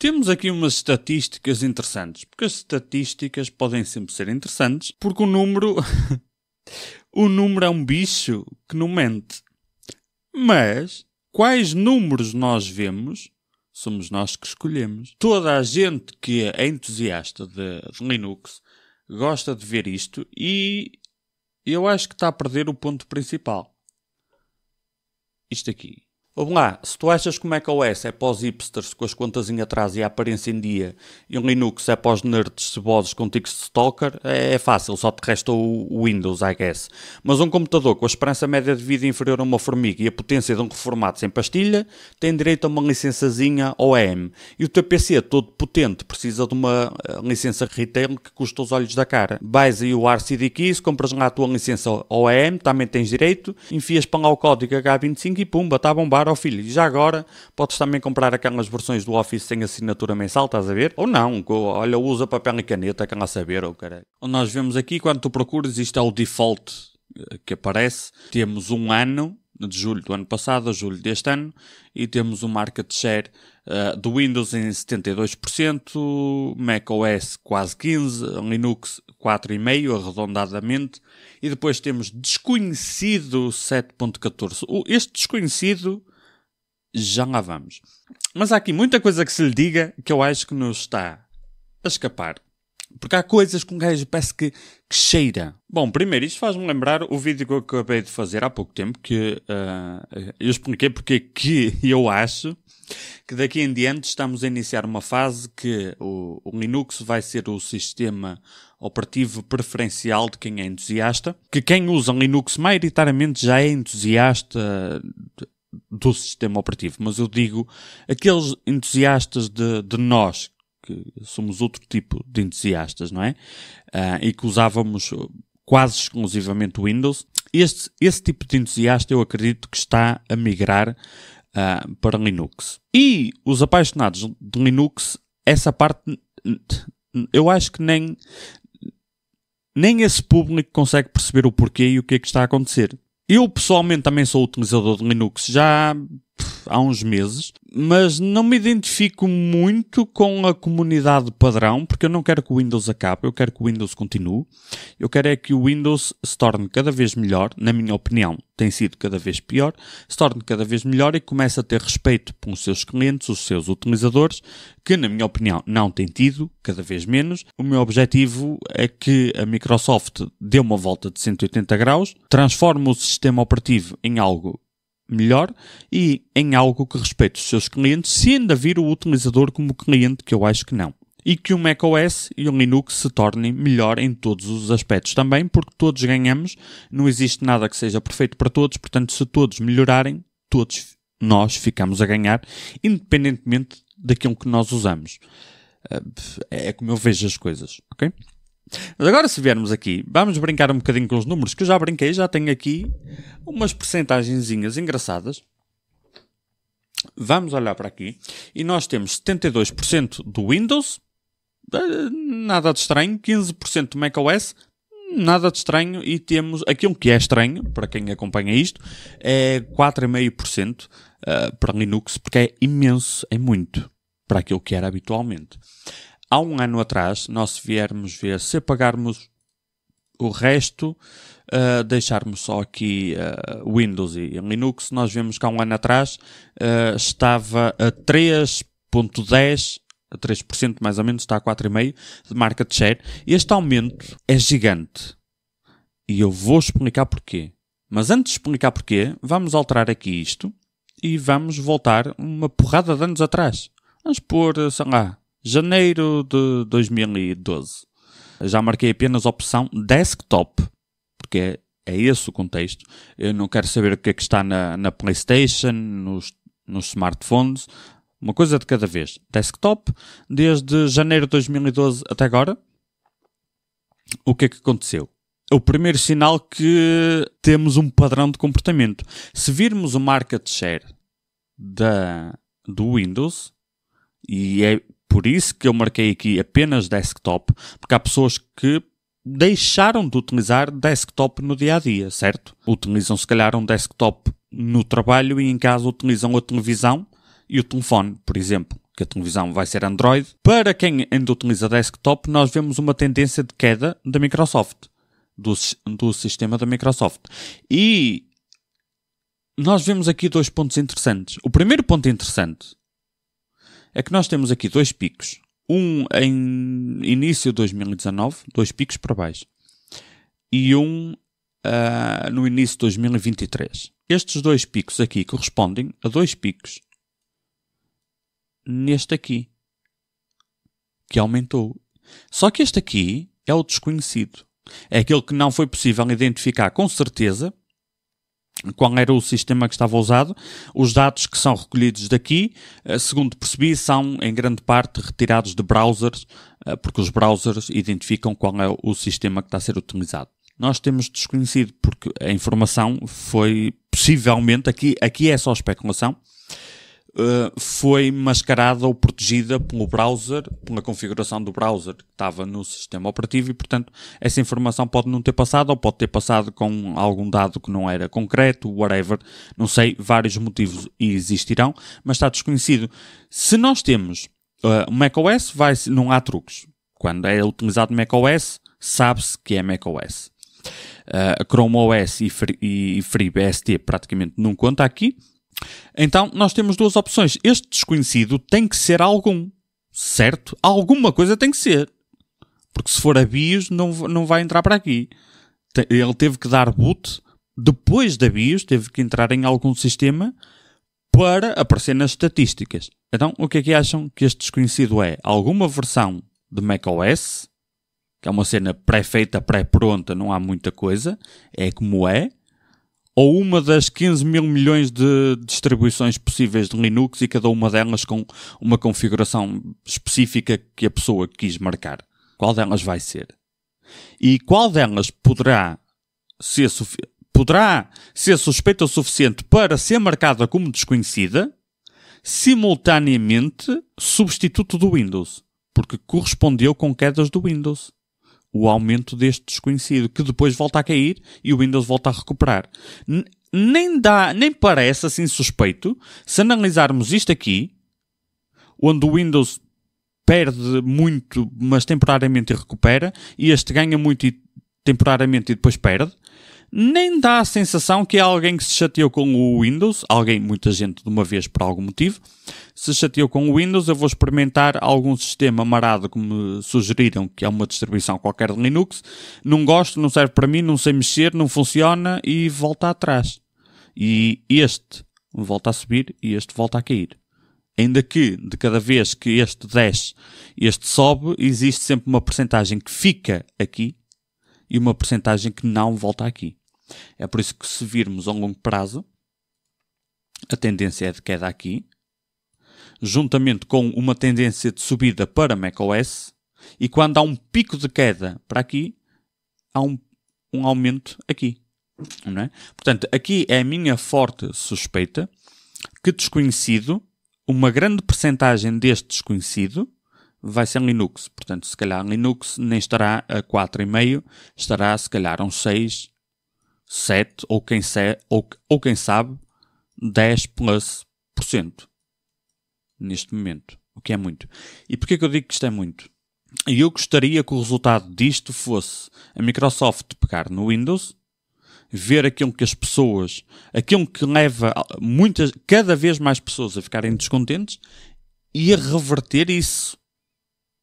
Temos aqui umas estatísticas interessantes, porque as estatísticas podem sempre ser interessantes, porque o número. o número é um bicho que não mente. Mas quais números nós vemos somos nós que escolhemos. Toda a gente que é entusiasta de, de Linux gosta de ver isto e eu acho que está a perder o ponto principal. Isto aqui. Vamos lá, se tu achas é que o macOS é para os hipsters com as contas em atrás e a aparência em dia, e o Linux é para os nerds cebosos com tics de stalker, é, é fácil, só te resta o, Windows, I guess. Mas um computador com a esperança média de vida inferior a uma formiga e a potência de um reformado sem pastilha, tem direito a uma licençazinha OEM. E o teu PC é todo potente precisa de uma eh, licença retail que custa os olhos da cara. Vais aí o RCD Keys, compras lá a tua licença OEM, também tens direito, enfias para lá o código H25 e pumba, está a ao filho. E já agora podes também comprar aquelas versões do Office sem assinatura mensal, estás a ver? Ou não, olha, usa papel e caneta, aquela lá saber, ou oh, caralho. nós vemos aqui, quando tu procuras, isto é o default eh, que aparece. Temos um ano, de julho do ano passado a julho deste ano, e temos um market share uh, do Windows em 72%, macOS quase 15%, Linux 4,5% arredondadamente, e depois temos desconhecido 7.14%. Este desconhecido já lá vamos. Mas há aqui muita coisa que se lhe diga que eu acho que nos está a escapar. Porque há coisas que um gajo parece que, que cheira. Bom, primeiro, isto faz-me lembrar o vídeo que eu acabei de fazer há pouco tempo, que uh, eu expliquei porque que eu acho que daqui em diante estamos a iniciar uma fase que o, o Linux vai ser o sistema operativo preferencial de quem é entusiasta, que quem usa Linux maioritariamente já é entusiasta do sistema operativo, mas eu digo aqueles entusiastas de, de nós, que somos outro tipo de entusiastas, não é? Uh, e que usávamos uh, quase exclusivamente Windows. Este, esse tipo de entusiasta eu acredito que está a migrar uh, para Linux. E os apaixonados de Linux, essa parte eu acho que nem, nem esse público consegue perceber o porquê e o que é que está a acontecer. Eu pessoalmente também sou utilizador de Linux já há uns meses, mas não me identifico muito com a comunidade padrão, porque eu não quero que o Windows acabe, eu quero que o Windows continue. Eu quero é que o Windows se torne cada vez melhor, na minha opinião, tem sido cada vez pior, se torne cada vez melhor e comece a ter respeito pelos seus clientes, os seus utilizadores, que na minha opinião não tem tido, cada vez menos. O meu objetivo é que a Microsoft dê uma volta de 180 graus, transforme o sistema operativo em algo melhor e em algo que respeite os seus clientes, se ainda vir o utilizador como cliente, que eu acho que não. E que o macOS e o Linux se tornem melhor em todos os aspectos também, porque todos ganhamos, não existe nada que seja perfeito para todos, portanto, se todos melhorarem, todos nós ficamos a ganhar, independentemente daquilo que nós usamos. Ah, é como eu vejo as coisas, ok? Mas agora, se viermos aqui, vamos brincar um bocadinho com os números que eu já brinquei, já tenho aqui umas percentagenzinhas engraçadas. Vamos olhar para aqui e nós temos 72% do Windows, eh, nada de estranho, 15% do macOS, nada de estranho e temos aquilo que é estranho, para quem acompanha isto, é 4,5% eh, para Linux, porque é imenso, é muito para aquilo que era habitualmente há um ano atrás, nós viermos ver, se apagarmos o resto, uh, deixarmos só aqui uh, Windows e Linux, nós vemos que há um ano atrás uh, estava a 3.10 a 3% mais ou menos, está a 4,5% de market share. Este aumento é gigante. E eu vou explicar porquê. Mas antes de explicar porquê, vamos alterar aqui isto e vamos voltar uma porrada de anos atrás. Vamos pôr, sei lá, janeiro de 2012. Já marquei apenas a opção desktop, porque é, é esse o contexto. Eu não quero saber o que é que está na, na PlayStation, nos, nos smartphones. Uma coisa de cada vez. Desktop, desde janeiro de 2012 até agora. O que é que aconteceu? É o primeiro sinal que temos um padrão de comportamento. Se virmos o market share da, do Windows, e é por isso que eu marquei aqui apenas desktop, porque há pessoas que deixaram de utilizar desktop no dia a dia, certo? Utilizam se calhar um desktop no trabalho e em casa utilizam a televisão e o telefone, por exemplo, que a televisão vai ser Android. Para quem ainda utiliza desktop, nós vemos uma tendência de queda da Microsoft, do, do sistema da Microsoft. E nós vemos aqui dois pontos interessantes. O primeiro ponto interessante é que nós temos aqui dois picos. Um em início de 2019, dois picos para baixo. E um uh, no início de 2023. Estes dois picos aqui correspondem a dois picos neste aqui, que aumentou. Só que este aqui é o desconhecido. É aquele que não foi possível identificar com certeza qual era o sistema que estava usado. Os dados que são recolhidos daqui, eh, segundo percebi, são em grande parte retirados de browsers, eh, porque os browsers identificam qual é o sistema que está a ser utilizado. Nós temos desconhecido, porque a informação foi possivelmente, aqui, aqui é só especulação, eh, foi mascarada ou protegida pelo browser, pela configuração do browser que estava no sistema operativo e, portanto, essa informação pode não ter passado ou pode ter passado com algum dado que não era concreto, whatever, não sei, vários motivos existirão, mas está desconhecido. Se nós temos uh, eh, macOS, vai, não há truques. Quando é utilizado macOS, sabe-se que é macOS. Uh, eh, Chrome OS e, Free, e FreeBSD praticamente não conta aqui, então, nós temos duas opções. Este desconhecido tem que ser algum, certo? Alguma coisa tem que ser. Porque se for a BIOS, não, não vai entrar para aqui. Ele teve que dar boot depois da BIOS, teve que entrar em algum sistema para aparecer nas estatísticas. Então, o que é que acham que este desconhecido é? Alguma versão de macOS, que é uma cena pré-feita, pré-pronta, não há muita coisa, é como é ou uma das 15 mil milhões de distribuições possíveis de Linux e cada uma delas com uma configuração específica que a pessoa quis marcar. Qual delas vai ser? E qual delas poderá ser, poderá ser suspeita o suficiente para ser marcada como desconhecida, simultaneamente substituto do Windows, porque correspondeu com quedas do Windows o aumento deste desconhecido, que depois volta a cair e o Windows volta a recuperar. N nem dá, nem parece assim suspeito, se analisarmos isto aqui, onde o Windows perde muito, mas temporariamente recupera, e este ganha muito e temporariamente e depois perde nem dá a sensação que é alguém que se chateou com o Windows, alguém, muita gente de uma vez por algum motivo, se chateou com o Windows, eu vou experimentar algum sistema marado que me sugeriram, que é uma distribuição qualquer de Linux, não gosto, não serve para mim, não sei mexer, não funciona e volta atrás. E este volta a subir e este volta a cair. Ainda que, de cada vez que este desce, este sobe, existe sempre uma percentagem que fica aqui, e uma porcentagem que não volta aqui. É por isso que se virmos a longo prazo, a tendência é de queda aqui, juntamente com uma tendência de subida para macOS, e quando há um pico de queda para aqui, há um, um aumento aqui. Não é? Portanto, aqui é a minha forte suspeita que desconhecido, uma grande percentagem deste desconhecido, vai ser Linux. Portanto, se calhar Linux nem estará a 4,5, estará se calhar a um 6, 7 ou quem, se, ou, ou quem sabe 10 plus por cento neste momento, o que é muito. E porquê que eu digo que isto é muito? E eu gostaria que o resultado disto fosse a Microsoft pegar no Windows, ver aquilo que as pessoas, aquilo que leva muitas, cada vez mais pessoas a ficarem descontentes e a reverter isso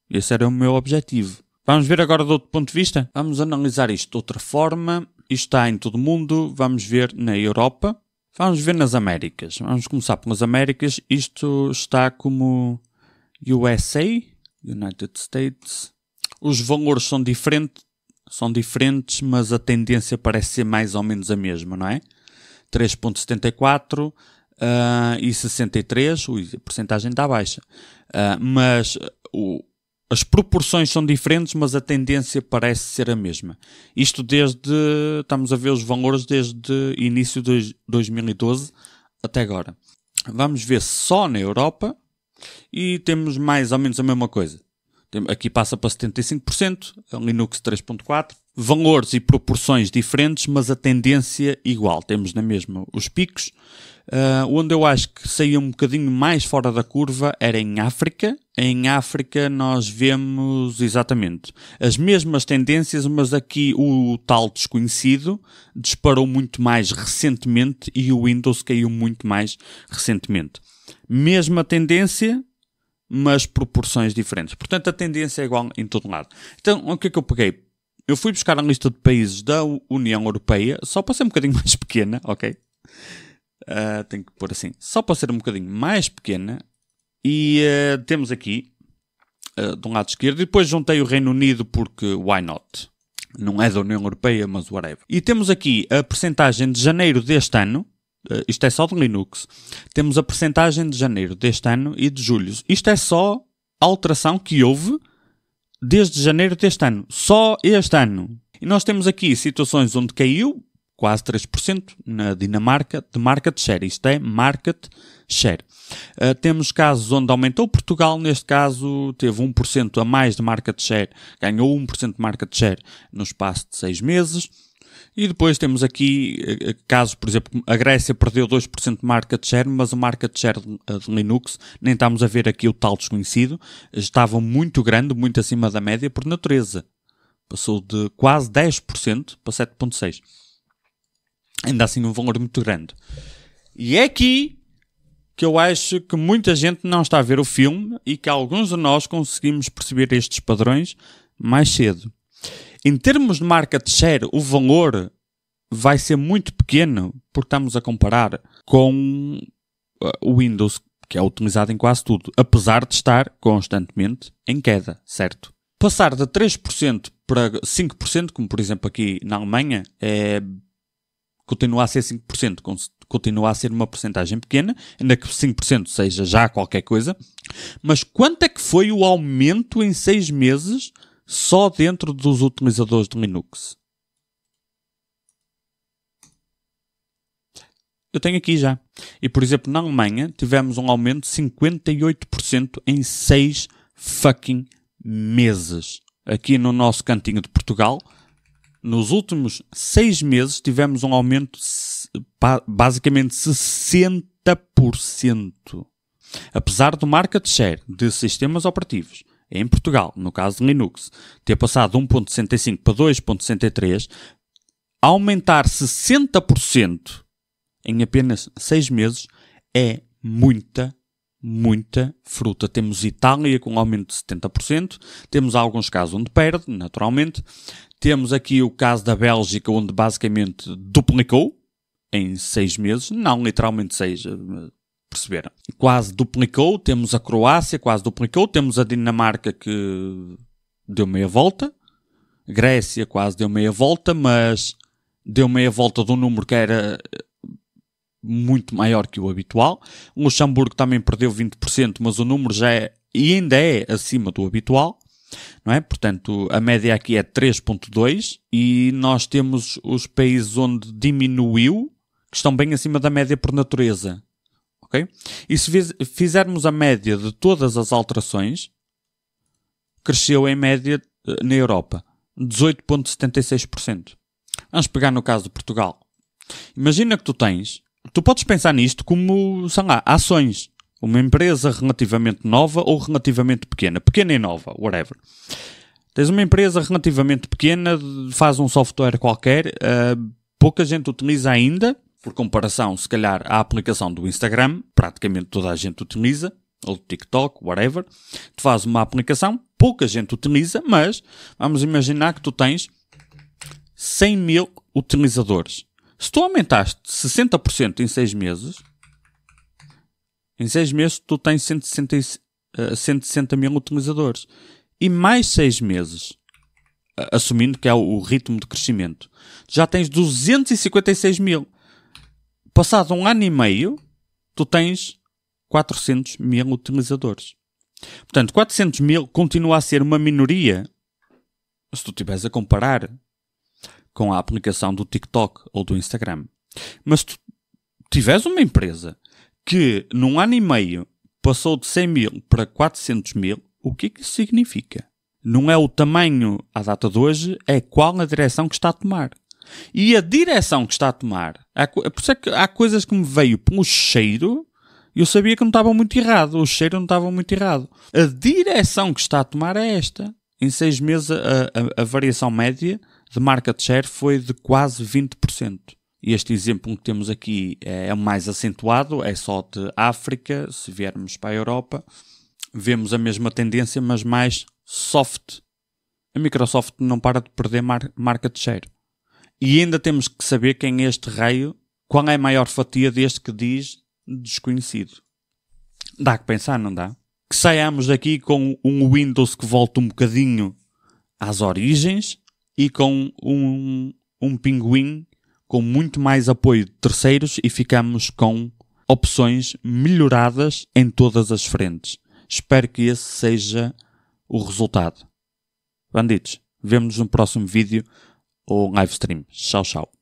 esse era o meu objetivo. Vamos ver agora de outro ponto de vista? Vamos analisar isto de outra forma. Isto está em todo o mundo. Vamos ver na Europa. Vamos ver nas Américas. Vamos começar pelas Américas. Isto está como USA, United States. Os valores são diferentes, são diferentes, mas a tendência parece ser mais ou menos a mesma, não é? 3.74 uh, e 63, ah, ui, a porcentagem está baixa. Uh, mas o, as proporções são diferentes, mas a tendência parece ser a mesma. Isto desde, estamos a ver os valores desde início de 2012 até agora. Vamos ver só na Europa e temos mais ou menos a mesma coisa. Aqui passa para 75%, Linux 3.4. Valores e proporções diferentes, mas a tendência igual. Temos na mesma os picos Uh, onde eu acho que saía um bocadinho mais fora da curva era em África. Em África nós vemos exatamente as mesmas tendências, mas aqui o tal desconhecido disparou muito mais recentemente e o Windows caiu muito mais recentemente. Mesma tendência, mas proporções diferentes. Portanto, a tendência é igual em todo lado. Então, o que é que eu peguei? Eu fui buscar a lista de países da União Europeia, só para ser um bocadinho mais pequena, ok? Uh, tenho que pôr assim, só para ser um bocadinho mais pequena. E uh, temos aqui, uh, de um lado esquerdo, e depois juntei o Reino Unido porque why not? Não é da União Europeia, mas whatever. E temos aqui a percentagem de janeiro deste ano, Uh, isto é só de Linux. Temos a percentagem de janeiro deste ano e de julho. Isto é só a alteração que houve desde janeiro deste ano. Só este ano. E nós temos aqui situações onde caiu quase 3% na Dinamarca de market share. Isto é, market share. Uh, temos casos onde aumentou. Portugal, neste caso, teve 1% a mais de market share, ganhou 1% de market share no espaço de 6 meses. E depois temos aqui ah, ah, casos, por exemplo, a Grécia perdeu 2% de market share, mas o market share de Linux, nem estamos a ver aqui o tal desconhecido, estava muito grande, muito acima da média por natureza. Passou de quase 10% para 7,6% ainda assim um valor muito grande. E é aqui que eu acho que muita gente não está a ver o filme e que alguns de nós conseguimos perceber estes padrões mais cedo. Em termos de market share, o valor vai ser muito pequeno, porque estamos a comparar com uh, o Windows, que é utilizado em quase tudo, apesar de estar constantemente em queda, certo? Passar de 3% para 5%, como por exemplo aqui na Alemanha, é continua a ser 5%, continua a ser uma porcentagem pequena, ainda que 5% seja já qualquer coisa. Mas quanto é que foi o aumento em 6 meses só dentro dos utilizadores de Linux? Eu tenho aqui já. E, por exemplo, na Alemanha tivemos um aumento de 58% em 6 fucking meses. Aqui no nosso cantinho de Portugal, nos últimos seis meses tivemos um aumento basicamente 60%. Apesar do market share de sistemas operativos em Portugal, no caso de Linux, ter passado de 1.65 para 2.63, aumentar 60% em apenas seis meses é muita muita fruta. Temos Itália com um aumento de 70%, temos alguns casos onde perde, naturalmente. Temos aqui o caso da Bélgica, onde basicamente duplicou em seis meses, não literalmente seis, eh, perceberam? Quase duplicou. Temos a Croácia, quase duplicou. Temos a Dinamarca, que deu meia volta. Grécia quase deu meia volta, mas deu meia volta do número que era muito maior que o habitual. O Luxemburgo também perdeu 20%, mas o número já é, e ainda é acima do habitual. Não é? Portanto, a média aqui é 3.2 e nós temos os países onde diminuiu, que estão bem acima da média por natureza. ok? E se fizermos a média de todas as alterações, cresceu em média eh, na Europa 18.76%. Vamos pegar no caso de Portugal. Imagina que tu tens tu podes pensar nisto como, sei lá, ações. Uma empresa relativamente nova ou relativamente pequena. Pequena e nova, whatever. Tens uma empresa relativamente pequena, faz um software qualquer, uh, pouca gente utiliza ainda. Por comparação, se calhar, à aplicação do Instagram, praticamente toda a gente utiliza, ou do TikTok, whatever. Tu fazes uma aplicação, pouca gente utiliza, mas vamos imaginar que tu tens 100 mil utilizadores se tu aumentaste 60% em 6 meses, em 6 meses tu tens 160, uh, 160 mil utilizadores. E mais 6 meses, assumindo que é o, o ritmo de crescimento, já tens 256 mil. Passado um ano e meio, tu tens 400 mil utilizadores. Portanto, 400 mil continua a ser uma minoria se tu estiveres a comparar com a aplicação do TikTok ou do Instagram. Mas tu tiveres uma empresa que num ano e meio passou de 100 mil para 400 mil, o que é que isso significa? Não é o tamanho à data de hoje, é qual a direção que está a tomar. E a direção que está a tomar, há, é por isso é que há coisas que me veio pelo cheiro, eu sabia que não estava muito errado, o cheiro não estava muito errado. A direção que está a tomar é esta. Em seis meses a, a, a variação média de market share foi de quase 20%. Este exemplo que temos aqui é, é mais acentuado, é só de África. Se viermos para a Europa, vemos a mesma tendência, mas mais soft. A Microsoft não para de perder mar market share. E ainda temos que saber quem é este raio, qual é a maior fatia deste que diz desconhecido. Dá que pensar, não dá? Que saiamos daqui com um Windows que volta um bocadinho às origens, e com um, um pinguim com muito mais apoio de terceiros e ficamos com opções melhoradas em todas as frentes. Espero que esse seja o resultado. Banditos, vemos nos no próximo vídeo ou live stream. Tchau, tchau.